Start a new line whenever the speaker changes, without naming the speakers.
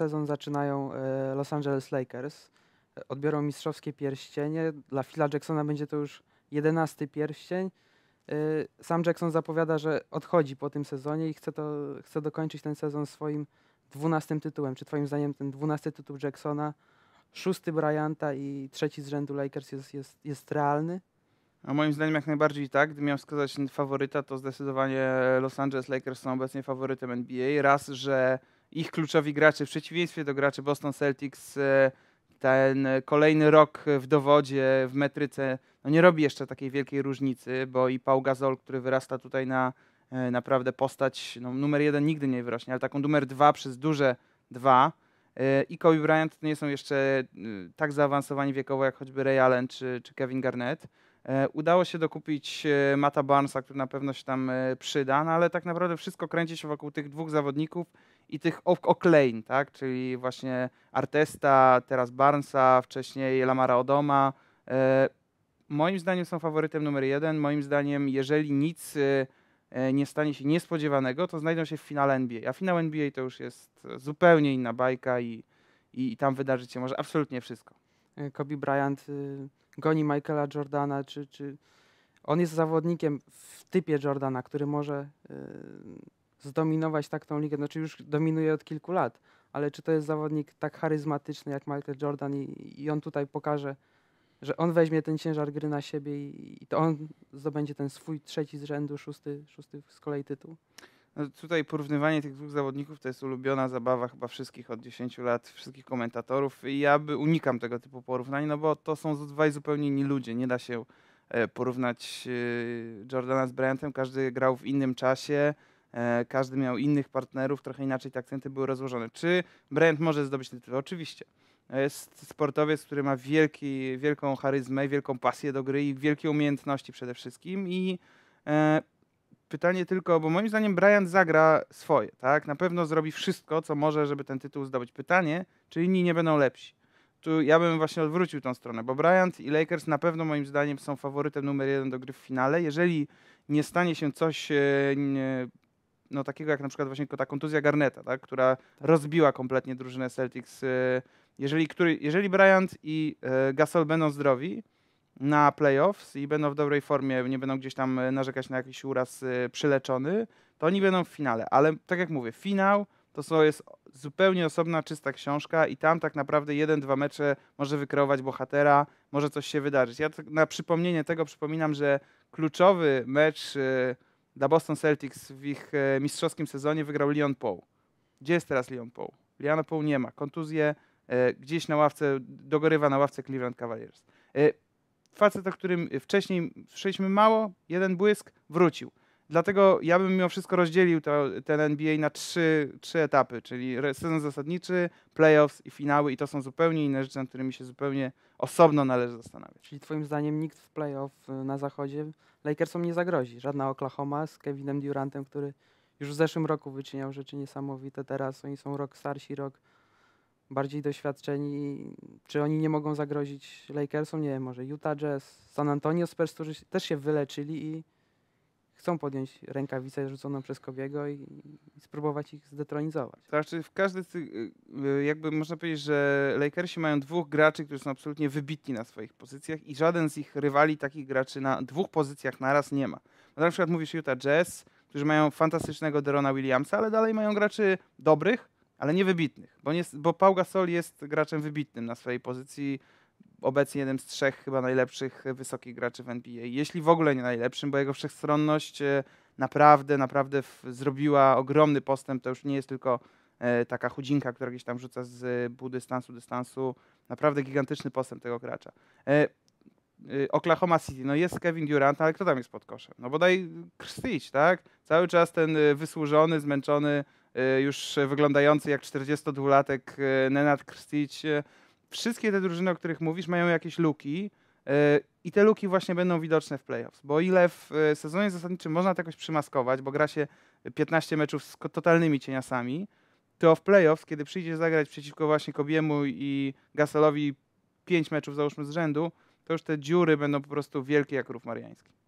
sezon zaczynają e, Los Angeles Lakers. E, odbiorą mistrzowskie pierścienie. Dla Phila Jacksona będzie to już jedenasty pierścień. E, sam Jackson zapowiada, że odchodzi po tym sezonie i chce, to, chce dokończyć ten sezon swoim dwunastym tytułem. Czy twoim zdaniem ten dwunasty tytuł Jacksona, szósty Bryanta i trzeci z rzędu Lakers jest, jest, jest realny?
A moim zdaniem jak najbardziej tak. Gdybym miał wskazać faworyta, to zdecydowanie Los Angeles Lakers są obecnie faworytem NBA. Raz, że ich kluczowi gracze, w przeciwieństwie do graczy Boston Celtics, e, ten kolejny rok w dowodzie, w metryce, no nie robi jeszcze takiej wielkiej różnicy, bo i Paul Gasol, który wyrasta tutaj na e, naprawdę postać, no numer jeden nigdy nie wyrośnie, ale taką numer dwa przez duże dwa, e, i Kobe Bryant nie są jeszcze tak zaawansowani wiekowo jak choćby Ray Allen czy, czy Kevin Garnett. E, udało się dokupić e, Mata Barnesa, który na pewno się tam e, przyda, no ale tak naprawdę wszystko kręci się wokół tych dwóch zawodników i tych oklein, tak? czyli właśnie Artesta, teraz Barnesa, wcześniej Lamara Odoma. Moim zdaniem są faworytem numer jeden. Moim zdaniem, jeżeli nic nie stanie się niespodziewanego, to znajdą się w finale NBA. A finał NBA to już jest zupełnie inna bajka i, i, tam wydarzyć się może absolutnie wszystko.
Kobe Bryant y goni Michaela Jordana, czy, czy on jest zawodnikiem w typie Jordana, który może y, zdominować tak tą ligę. Znaczy już dominuje od kilku lat, ale czy to jest zawodnik tak charyzmatyczny jak Michael Jordan i, i on tutaj pokaże, że on weźmie ten ciężar gry na siebie i, i to on zdobędzie ten swój trzeci z rzędu, szósty, szósty z kolei tytuł?
No, tutaj porównywanie tych dwóch zawodników to jest ulubiona zabawa chyba wszystkich od 10 lat, wszystkich komentatorów i ja by unikam tego typu porównań, no bo to są dwaj zupełnie inni ludzie. Nie da się e, porównać e, Jordana z Bryantem. Każdy grał w innym czasie, e, każdy miał innych partnerów, trochę inaczej te akcenty były rozłożone. Czy Bryant może zdobyć tytuł? Oczywiście. Jest sportowiec, który ma wielki, wielką charyzmę, wielką pasję do gry i wielkie umiejętności przede wszystkim i Pytanie tylko, bo moim zdaniem Bryant zagra swoje, tak? Na pewno zrobi wszystko, co może, żeby ten tytuł zdobyć. Pytanie, czy inni nie będą lepsi? Tu ja bym właśnie odwrócił tą stronę, bo Bryant i Lakers na pewno moim zdaniem są faworytem numer jeden do gry w finale. Jeżeli nie stanie się coś e, nie, no, takiego jak na przykład właśnie ta kontuzja Garneta, tak? która rozbiła kompletnie drużynę Celtics, e, jeżeli, który, jeżeli Bryant i e, Gasol będą zdrowi, na playoffs i będą w dobrej formie, nie będą gdzieś tam e, narzekać na jakiś uraz e, przyleczony, to oni będą w finale. Ale tak jak mówię, finał to jest zupełnie osobna, czysta książka i tam tak naprawdę jeden, dwa mecze może wykreować bohatera, może coś się wydarzyć. Ja tak, na przypomnienie tego przypominam, że kluczowy mecz e, dla Boston Celtics w ich mistrzowskim sezonie wygrał Leon Paul. Gdzie jest teraz Leon Paul? Leon Paul nie ma. Kontuzję gdzieś na ławce, dogorywa na ławce Cleveland Cavaliers facet, o którym wcześniej słyszeliśmy mało, jeden błysk, wrócił. Dlatego ja bym mimo wszystko rozdzielił to, ten NBA na trzy, trzy etapy, czyli sezon zasadniczy, playoffs i finały i to są zupełnie inne rzeczy, nad którymi się zupełnie osobno należy zastanawiać. Czyli twoim zdaniem nikt w playoff
y, na zachodzie Lakersom nie zagrozi? Żadna Oklahoma z Kevinem Durantem, który już w zeszłym roku wyczyniał rzeczy niesamowite, teraz oni są rok starsi, rok bardziej doświadczeni, czy oni nie mogą zagrozić Lakersom, nie wiem, może Utah Jazz, San Antonio Spurs, którzy też się wyleczyli i chcą podjąć rękawicę rzuconą przez Kobiego i, i spróbować ich zdetronizować.
znaczy w każdy y, jakby można powiedzieć, że Lakersi mają dwóch graczy, którzy są absolutnie wybitni na swoich pozycjach i żaden z ich rywali takich graczy na dwóch pozycjach naraz nie ma. No na przykład mówisz Utah Jazz, którzy mają fantastycznego Derona Williamsa, ale dalej mają graczy dobrych, ale nie wybitnych, bo, nie, bo Pau Gasol jest graczem wybitnym na swojej pozycji, obecnie jednym z trzech chyba najlepszych wysokich graczy w NBA, jeśli w ogóle nie najlepszym, bo jego wszechstronność e, naprawdę, naprawdę zrobiła ogromny postęp, to już nie jest tylko e, taka chudzinka, która gdzieś tam rzuca z pół dystansu, dystansu, naprawdę gigantyczny postęp tego gracza. E, Oklahoma City, no jest Kevin Durant, ale kto tam jest pod koszem? No bodaj Krstić, tak? Cały czas ten wysłużony, zmęczony Y, już wyglądający jak 42-latek y, Nenad Krstić. Y, wszystkie te drużyny, o których mówisz, mają jakieś luki i te luki właśnie będą widoczne w playoffs, bo ile w sezonie zasadniczym można to jakoś przymaskować, bo gra się 15 meczów z totalnymi cieniasami, to w playoffs, kiedy przyjdzie zagrać przeciwko właśnie Kobiemu i Gaselowi 5 meczów załóżmy z rzędu, to już te dziury będą po prostu wielkie jak rów mariański.